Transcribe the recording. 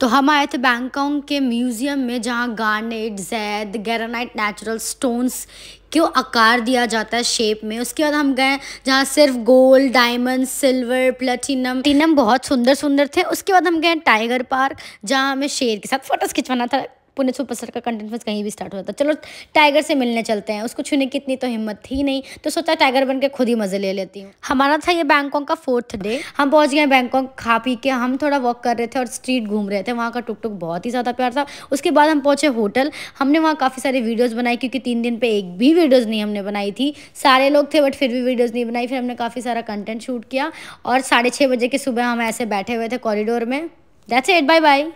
तो हम आए थे बैंकॉक के म्यूज़ियम में जहाँ garnet jade granite natural stones को आकार दिया जाता है शेप में उसके बाद हम गए जहाँ सिर्फ gold diamond silver platinum platinum बहुत सुंदर सुंदर थे उसके बाद हम गए टाइगर पार्क जहाँ हमें शेर के साथ फोटोज़ खिंचवाना था सुपर सुपरस्टार का कंटेंट बस कहीं भी स्टार्ट हो जाता चलो टाइगर से मिलने चलते हैं उसको छूने की इतनी तो हिम्मत थी नहीं तो सोचा टाइगर बन के खुद ही मज़े ले लेती हूँ हमारा था ये बैंकॉक का फोर्थ डे हम पहुँच गए बैंकॉक खा पी के हम थोड़ा वॉक कर रहे थे और स्ट्रीट घूम रहे थे वहाँ का टुक टुक बहुत ही ज़्यादा प्यार था उसके बाद हम पहुँचे होटल हमने वहाँ काफ़ी सारी वीडियोज़ बनाई क्योंकि तीन दिन पर एक भी वीडियोज़ नहीं हमने बनाई थी सारे लोग थे बट फिर भी वीडियोज़ नहीं बनाई फिर हमने काफ़ी सारा कंटेंट शूट किया और साढ़े छः बजे के सुबह हम ऐसे बैठे हुए थे कॉरिडोर में दैट्स इट बाय बाय